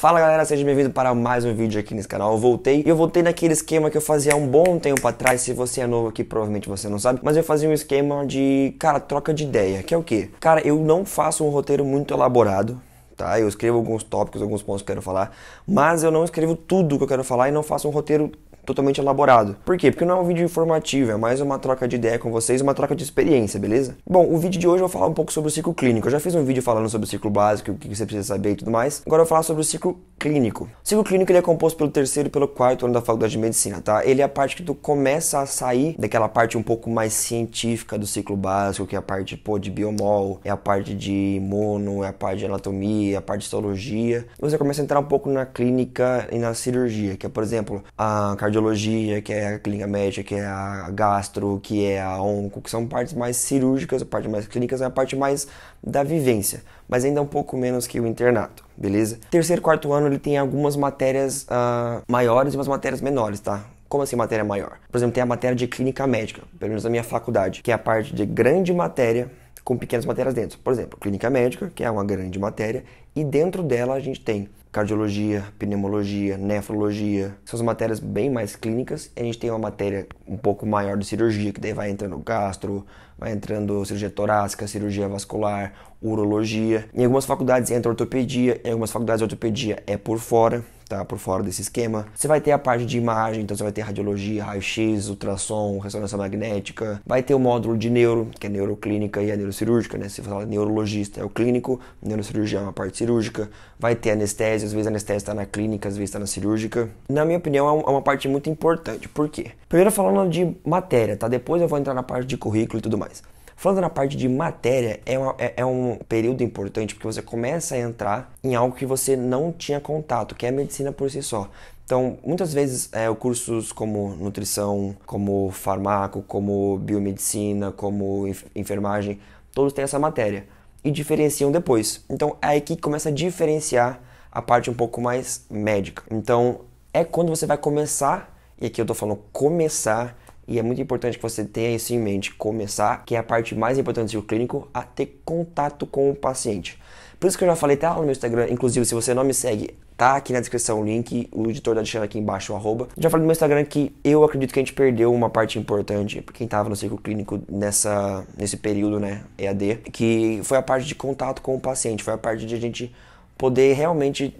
Fala galera, seja bem-vindo para mais um vídeo aqui nesse canal. Eu voltei e eu voltei naquele esquema que eu fazia há um bom tempo atrás. Se você é novo aqui, provavelmente você não sabe, mas eu fazia um esquema de, cara, troca de ideia, que é o quê? Cara, eu não faço um roteiro muito elaborado. Tá? Eu escrevo alguns tópicos, alguns pontos que eu quero falar, mas eu não escrevo tudo que eu quero falar e não faço um roteiro totalmente elaborado. Por quê? Porque não é um vídeo informativo, é mais uma troca de ideia com vocês, uma troca de experiência, beleza? Bom, o vídeo de hoje eu vou falar um pouco sobre o ciclo clínico. Eu já fiz um vídeo falando sobre o ciclo básico, o que você precisa saber e tudo mais. Agora eu vou falar sobre o ciclo clínico. O ciclo clínico ele é composto pelo terceiro e pelo quarto ano da faculdade de medicina, tá? Ele é a parte que tu começa a sair daquela parte um pouco mais científica do ciclo básico, que é a parte pô, de biomol, é a parte de imuno, é a parte de anatomia, é a parte de histologia. você começa a entrar um pouco na clínica e na cirurgia, que é, por exemplo, a cardiologia cardiologia, que é a clínica médica, que é a gastro, que é a onco, que são partes mais cirúrgicas, a parte mais clínicas, é a parte mais da vivência, mas ainda um pouco menos que o internato, beleza? Terceiro, quarto ano ele tem algumas matérias uh, maiores e umas matérias menores, tá? Como assim matéria maior? Por exemplo, tem a matéria de clínica médica, pelo menos na minha faculdade, que é a parte de grande matéria com pequenas matérias dentro. Por exemplo, clínica médica, que é uma grande matéria, e dentro dela a gente tem cardiologia, pneumologia, nefrologia. São as matérias bem mais clínicas. a gente tem uma matéria um pouco maior de cirurgia, que daí vai entrando gastro, vai entrando cirurgia torácica, cirurgia vascular, urologia. Em algumas faculdades entra ortopedia, em algumas faculdades a ortopedia é por fora tá por fora desse esquema. Você vai ter a parte de imagem, então você vai ter radiologia, raio-x, ultrassom, ressonância magnética. Vai ter o módulo de neuro, que é neuroclínica e a é neurocirúrgica, né? Se fala neurologista é o clínico, neurocirurgião é a parte cirúrgica. Vai ter anestésia, às vezes a anestésia está na clínica, às vezes está na cirúrgica. Na minha opinião, é, é uma parte muito importante. Por quê? Primeiro falando de matéria, tá? Depois eu vou entrar na parte de currículo e tudo mais. Falando na parte de matéria, é, uma, é, é, um período importante porque você começa a entrar em algo que você não tinha contato, que é a medicina por si só. Então, muitas vezes, é, cursos como nutrição, como farmácia, como biomedicina, como enfermagem, todos têm essa matéria e diferenciam depois. Então, é aí que começa a diferenciar a parte um pouco mais médica. Então, é quando você vai começar, e aqui eu tô falando começar, e é muito importante que você tenha isso em mente, começar, que é a parte mais importante do clínico, a ter contato com o paciente. Por isso que eu já falei, tá lá no meu Instagram, inclusive se você não me segue, tá aqui na descrição o link, o editor tá deixando aqui embaixo o arroba. Já falei no meu Instagram que eu acredito que a gente perdeu uma parte importante quem tava no ciclo clínico nessa, nesse período, né, EAD, que foi a parte de contato com o paciente, foi a parte de a gente poder realmente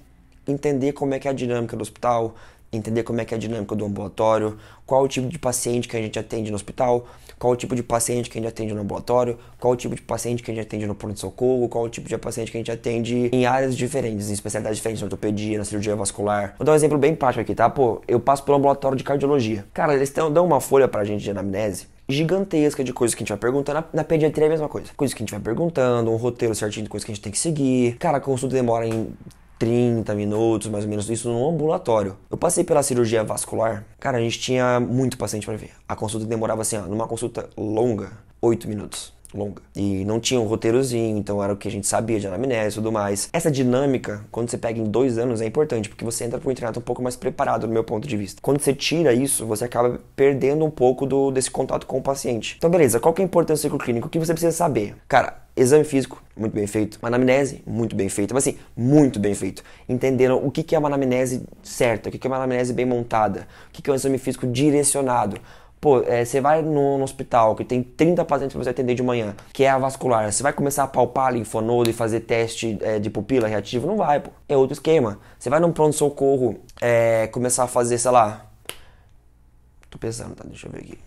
entender como é que é a dinâmica do hospital, entender como é que é a dinâmica do ambulatório, qual o tipo de paciente que a gente atende no hospital, qual o tipo de paciente que a gente atende no ambulatório, qual o tipo de paciente que a gente atende no pronto-socorro, qual o tipo de paciente que a gente atende em áreas diferentes, em especialidades diferentes, na ortopedia, na cirurgia vascular. Vou dar um exemplo bem prático aqui, tá? Pô, eu passo pelo ambulatório de cardiologia. Cara, eles tão, dão uma folha pra gente de anamnese gigantesca de coisas que a gente vai perguntando. Na, na pediatria é a mesma coisa. Coisas que a gente vai perguntando, um roteiro certinho de coisas que a gente tem que seguir. Cara, a consulta demora em 30 minutos, mais ou menos, isso no ambulatório. Eu passei pela cirurgia vascular, cara, a gente tinha muito paciente para ver. A consulta demorava assim, ó, numa consulta longa, 8 minutos longa. E não tinha um roteirozinho, então era o que a gente sabia de anamnese e tudo mais. Essa dinâmica, quando você pega em dois anos, é importante, porque você entra pro internato um pouco mais preparado, no meu ponto de vista. Quando você tira isso, você acaba perdendo um pouco do, desse contato com o paciente. Então, beleza, qual que é a importância do ciclo clínico? O que você precisa saber? Cara, Exame físico, muito bem feito. Uma anamnese, muito bem feita. Mas assim, muito bem feito. Entenderam o que é uma anamnese certa, o que é uma anamnese bem montada, o que é um exame físico direcionado. Pô, é, você vai no, no, hospital que tem 30 pacientes para você atender de manhã, que é a vascular, você vai começar a palpar linfonodo e fazer teste é, de pupila reativo? Não vai, pô. É outro esquema. Você vai num pronto-socorro é, começar a fazer, sei lá. Tô pensando, tá? Deixa eu ver aqui.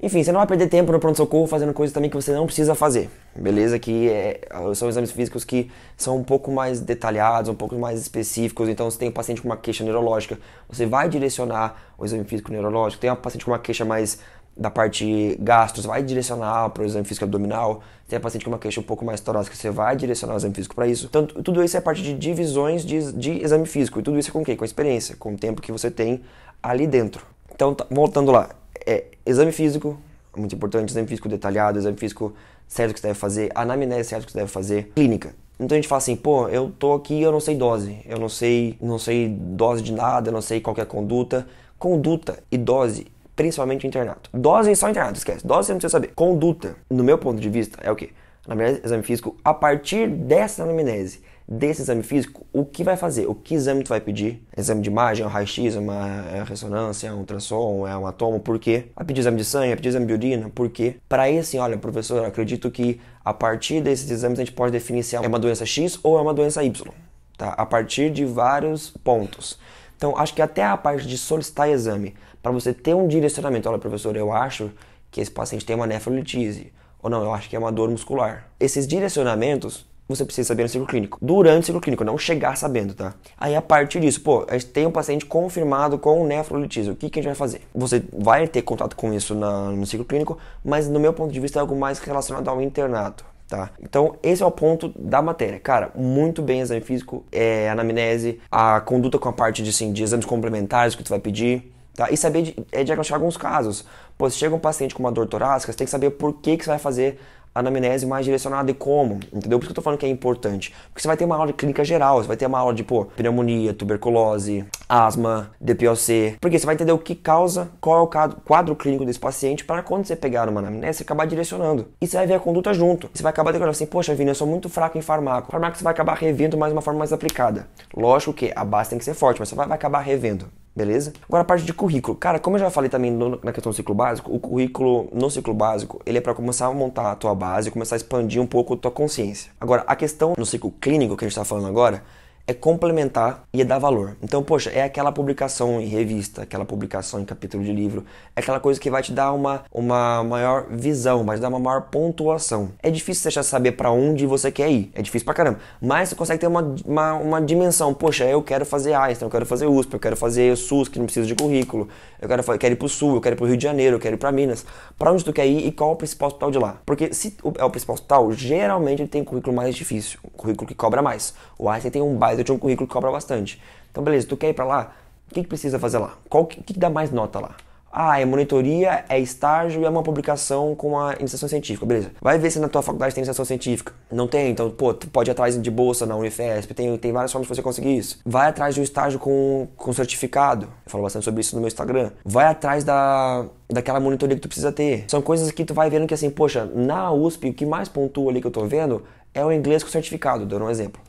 Enfim, você não vai perder tempo no pronto-socorro fazendo coisas também que você não precisa fazer, beleza? Que é, são exames físicos que são um pouco mais detalhados, um pouco mais específicos. Então, se tem um paciente com uma queixa neurológica, você vai direcionar o exame físico neurológico. Tem um paciente com uma queixa mais da parte você vai direcionar para o exame físico abdominal. Tem um paciente com uma queixa um pouco mais torácica, você vai direcionar o exame físico para isso. Então, tudo isso é parte de divisões de, de exame físico. E tudo isso é com o quê? Com a experiência, com o tempo que você tem ali dentro. Então, tá, voltando lá é, exame físico, é muito importante, exame físico detalhado, exame físico certo que você deve fazer, anamnese certo que você deve fazer, clínica. Então a gente fala assim, pô, eu tô aqui, eu não sei dose, eu não sei, não sei dose de nada, eu não sei qual é a conduta. Conduta e dose, principalmente internato. Dose é só internato, esquece. Dose você não precisa saber. Conduta, no meu ponto de vista, é o quê? na exame físico, a partir dessa anamnese, desse exame físico, o que vai fazer? O que exame tu vai pedir? Exame de imagem, é um raio-x, é é uma ressonância, um ultrassom, é um atomo, por quê? Vai pedir exame de sangue, vai pedir exame de urina, por quê? Para isso assim, olha, professor, acredito que a partir desses exames a gente pode definir se é uma doença X ou é uma doença Y, tá? A partir de vários pontos. Então, acho que até a parte de solicitar exame, para você ter um direcionamento, olha, professor, eu acho que esse paciente tem uma nefrolitise ou não, eu acho que é uma dor muscular. Esses direcionamentos você precisa saber no ciclo clínico. Durante o ciclo clínico, não chegar sabendo, tá? Aí a partir disso, pô, a gente tem um paciente confirmado com nefrolitismo, o que, que a gente vai fazer? Você vai ter contato com isso na, no ciclo clínico, mas no meu ponto de vista é algo mais relacionado ao internato. Tá? Então, esse é o ponto da matéria. Cara, muito bem exame físico, é, anamnese, a conduta com a parte de, assim, de exames complementares que tu vai pedir, Tá? E saber de, é diagnosticar alguns casos. Pô, se chega um paciente com uma dor torácica, você tem que saber por que, que você vai fazer a anamnese mais direcionada e como, entendeu? Por isso que eu tô falando que é importante. Porque você vai ter uma aula de clínica geral, você vai ter uma aula de, pô, pneumonia, tuberculose, asma, DPOC. Porque você vai entender o que causa, qual é o quadro clínico desse paciente para quando você pegar uma anamnese, você acabar direcionando. E você vai ver a conduta junto. Você vai acabar declarando assim, poxa, Vini, eu sou muito fraco em farmaco. Farmaco você vai acabar revendo mais uma forma mais aplicada. Lógico que a base tem que ser forte, mas você vai acabar revendo beleza? Agora a parte de currículo. Cara, como eu já falei também no, na questão do ciclo básico, o currículo no ciclo básico, ele é para começar a montar a tua base, começar a expandir um pouco a tua consciência. Agora, a questão no ciclo clínico que a gente está falando agora, é complementar e é dar valor. Então, poxa, é aquela publicação em revista, aquela publicação em capítulo de livro, é aquela coisa que vai te dar uma, uma maior visão, vai te dar uma maior pontuação. É difícil você já saber para onde você quer ir, é difícil pra caramba, mas você consegue ter uma, uma, uma dimensão. Poxa, eu quero fazer Einstein, eu quero fazer USP, eu quero fazer SUS, que não precisa de currículo, eu quero, eu quero ir pro Sul, eu quero ir pro Rio de Janeiro, eu quero ir pra Minas. Para onde tu quer ir e qual é o principal hospital de lá? Porque se é o principal hospital, geralmente ele tem um currículo mais difícil, um currículo que cobra mais. O Einstein tem um base mas eu tinha um currículo que cobra bastante. Então, beleza, tu quer ir pra lá? O que, que precisa fazer lá? Qual que, que, dá mais nota lá? Ah, é monitoria, é estágio e é uma publicação com a iniciação científica, beleza. Vai ver se na tua faculdade tem iniciação científica. Não tem, então, pô, tu pode ir atrás de bolsa na Unifesp, tem, tem várias formas de você conseguir isso. Vai atrás de um estágio com, com certificado. Eu falo bastante sobre isso no meu Instagram. Vai atrás da, daquela monitoria que tu precisa ter. São coisas que tu vai vendo que assim, poxa, na USP, o que mais pontua ali que eu tô vendo é o inglês com certificado, dando um exemplo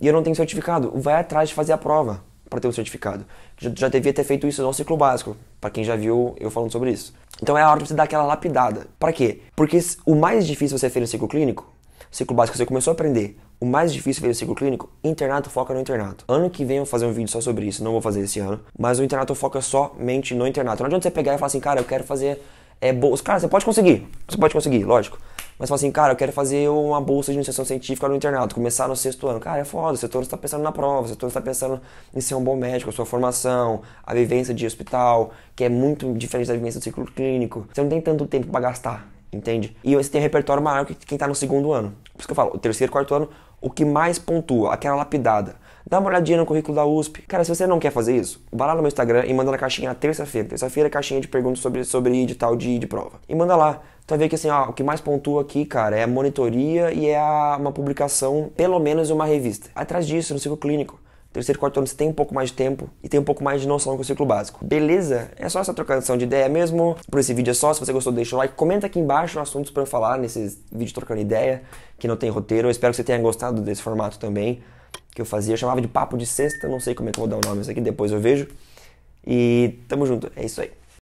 e eu não tenho certificado. Vai atrás de fazer a prova para ter o um certificado. Já, já, devia ter feito isso no ciclo básico, para quem já viu eu falando sobre isso. Então é a hora de você dar aquela lapidada. Para quê? Porque o mais difícil você fez no ciclo clínico, ciclo básico você começou a aprender, o mais difícil fez no ciclo clínico, internato foca no internato. Ano que vem eu vou fazer um vídeo só sobre isso, não vou fazer esse ano, mas o internato foca somente no internato. Não adianta você pegar e falar assim, cara, eu quero fazer é, bolsa. Cara, você pode conseguir, você pode conseguir, lógico. Mas fala assim, cara, eu quero fazer uma bolsa de iniciação científica no internato, começar no sexto ano. Cara, é foda, o setor está pensando na prova, o setor está pensando em ser um bom médico, a sua formação, a vivência de hospital, que é muito diferente da vivência do ciclo clínico. Você não tem tanto tempo para gastar, entende? E você tem um repertório maior que quem está no segundo ano. Por isso que eu falo, o terceiro, quarto ano, o que mais pontua, aquela lapidada. Dá uma olhadinha no currículo da USP. Cara, se você não quer fazer isso, vá lá no meu Instagram e manda na caixinha terça-feira. Terça-feira é caixinha de perguntas sobre, sobre edital de, de prova. E manda lá. Tu vai ver que assim, ó, o que mais pontua aqui, cara, é a monitoria e é a, uma publicação, pelo menos uma revista. Atrás disso, no ciclo clínico terceiro, quarto ano você tem um pouco mais de tempo e tem um pouco mais de noção com o ciclo básico. Beleza? É só essa trocação de ideia mesmo. Por esse vídeo é só. Se você gostou, deixa o like. Comenta aqui embaixo assuntos para eu falar nesse vídeo trocando ideia, que não tem roteiro. Eu espero que você tenha gostado desse formato também que eu fazia. Eu chamava de Papo de Sexta, não sei como é que eu vou dar o nome, isso aqui depois eu vejo. E tamo junto, é isso aí.